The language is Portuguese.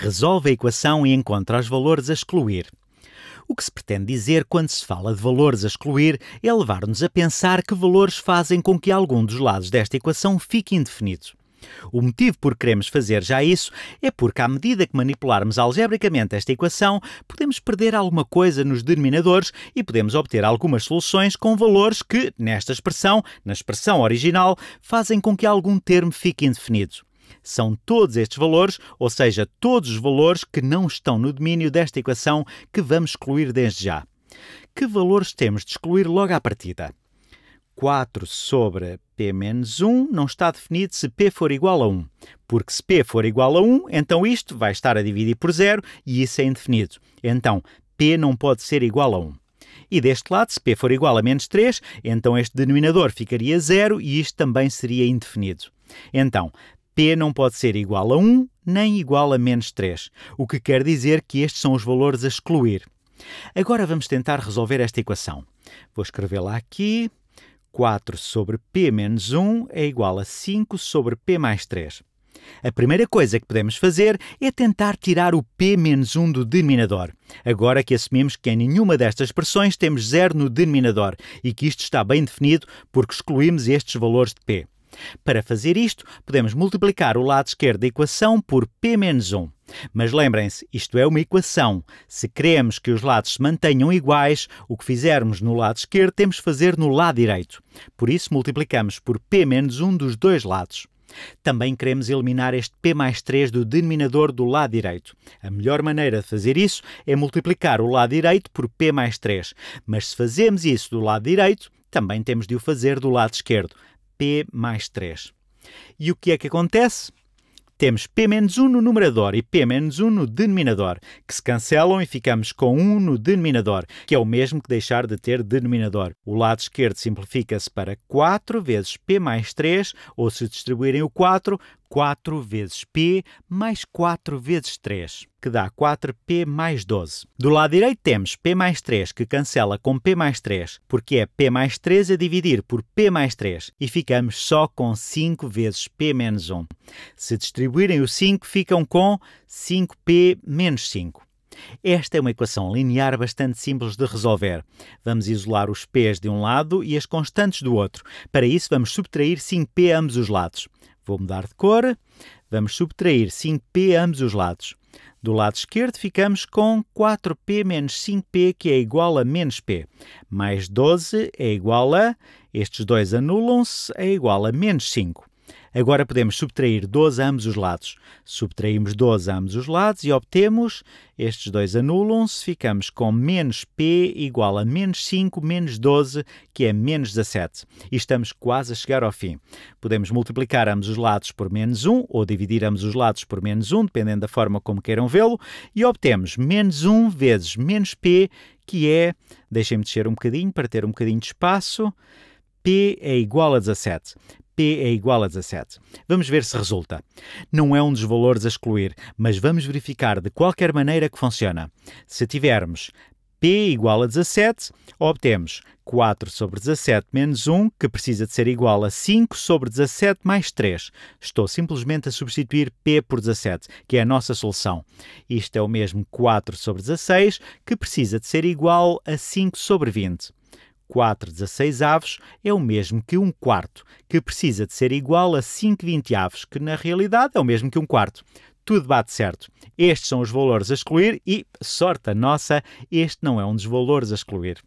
resolve a equação e encontra os valores a excluir. O que se pretende dizer quando se fala de valores a excluir é levar-nos a pensar que valores fazem com que algum dos lados desta equação fique indefinido. O motivo por que queremos fazer já isso é porque, à medida que manipularmos algebricamente esta equação, podemos perder alguma coisa nos denominadores e podemos obter algumas soluções com valores que, nesta expressão, na expressão original, fazem com que algum termo fique indefinido são todos estes valores, ou seja, todos os valores que não estão no domínio desta equação que vamos excluir desde já. Que valores temos de excluir logo à partida? 4 sobre p menos 1 não está definido se p for igual a 1, porque se p for igual a 1, então isto vai estar a dividir por zero e isso é indefinido. Então, p não pode ser igual a 1. E deste lado, se p for igual a menos 3, então este denominador ficaria zero e isto também seria indefinido. Então, P não pode ser igual a 1 nem igual a menos 3, o que quer dizer que estes são os valores a excluir. Agora vamos tentar resolver esta equação. Vou escrevê-la aqui. 4 sobre p menos 1 é igual a 5 sobre p mais 3. A primeira coisa que podemos fazer é tentar tirar o p menos 1 do denominador, agora que assumimos que em nenhuma destas expressões temos zero no denominador e que isto está bem definido porque excluímos estes valores de p. Para fazer isto, podemos multiplicar o lado esquerdo da equação por p-1. Mas lembrem-se, isto é uma equação. Se queremos que os lados se mantenham iguais, o que fizermos no lado esquerdo temos de fazer no lado direito. Por isso, multiplicamos por p-1 dos dois lados. Também queremos eliminar este p mais 3 do denominador do lado direito. A melhor maneira de fazer isso é multiplicar o lado direito por p mais 3. Mas se fazemos isso do lado direito, também temos de o fazer do lado esquerdo. P mais 3. E o que é que acontece? Temos P-1 menos no numerador e P-1 menos no denominador, que se cancelam e ficamos com 1 no denominador, que é o mesmo que deixar de ter denominador. O lado esquerdo simplifica-se para 4 vezes P mais 3, ou se distribuírem o 4, 4 vezes P mais 4 vezes 3, que dá 4P mais 12. Do lado direito temos P mais 3, que cancela com P mais 3, porque é P mais 3 a dividir por P mais 3, e ficamos só com 5 vezes P menos 1. Se distribuírem o 5, ficam com 5P menos 5. Esta é uma equação linear bastante simples de resolver. Vamos isolar os p's de um lado e as constantes do outro. Para isso, vamos subtrair 5p a ambos os lados. Vou mudar de cor. Vamos subtrair 5p ambos os lados. Do lado esquerdo ficamos com 4p menos 5p, que é igual a menos p. Mais 12 é igual a... Estes dois anulam-se, é igual a menos 5. Agora podemos subtrair 12 a ambos os lados. Subtraímos 12 a ambos os lados e obtemos, estes dois anulam-se, ficamos com menos p igual a menos 5 menos 12, que é menos 17. E estamos quase a chegar ao fim. Podemos multiplicar ambos os lados por menos 1 ou dividir ambos os lados por menos 1, dependendo da forma como queiram vê-lo, e obtemos menos 1 vezes menos p, que é, deixem-me descer um bocadinho para ter um bocadinho de espaço, p é igual a 17. P é igual a 17. Vamos ver se resulta. Não é um dos valores a excluir, mas vamos verificar de qualquer maneira que funciona. Se tivermos P igual a 17, obtemos 4 sobre 17 menos 1, que precisa de ser igual a 5 sobre 17 mais 3. Estou simplesmente a substituir P por 17, que é a nossa solução. Isto é o mesmo 4 sobre 16, que precisa de ser igual a 5 sobre 20. 4 16avos é o mesmo que 1 quarto, que precisa de ser igual a 5 20avos, que na realidade é o mesmo que 1 quarto. Tudo bate certo. Estes são os valores a excluir e, sorte a nossa, este não é um dos valores a excluir.